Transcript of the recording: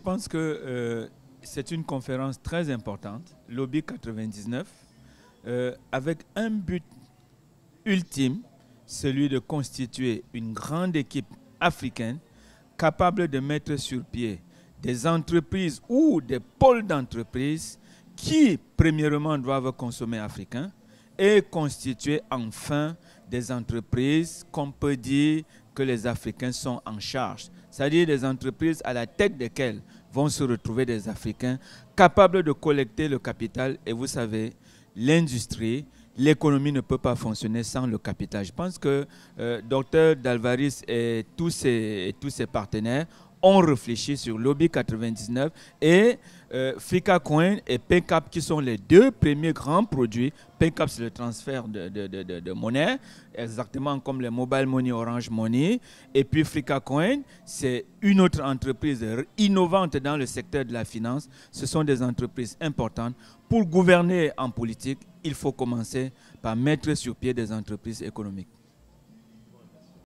Je pense que euh, c'est une conférence très importante, Lobby 99, euh, avec un but ultime, celui de constituer une grande équipe africaine capable de mettre sur pied des entreprises ou des pôles d'entreprises qui, premièrement, doivent consommer africains et constituer enfin des entreprises qu'on peut dire que les Africains sont en charge, c'est-à-dire des entreprises à la tête desquelles vont se retrouver des Africains capables de collecter le capital. Et vous savez, l'industrie, l'économie ne peut pas fonctionner sans le capital. Je pense que euh, Dr Dalvaris et tous ses partenaires on réfléchi sur Lobby 99 et euh, Coin et PayCap qui sont les deux premiers grands produits. PayCap, c'est le transfert de, monnaie, exactement comme le Mobile Money, Orange Money. Et puis Coin c'est une autre entreprise innovante dans le secteur de la finance. Ce sont des entreprises importantes. Pour gouverner en politique, il faut commencer par mettre sur pied des entreprises économiques.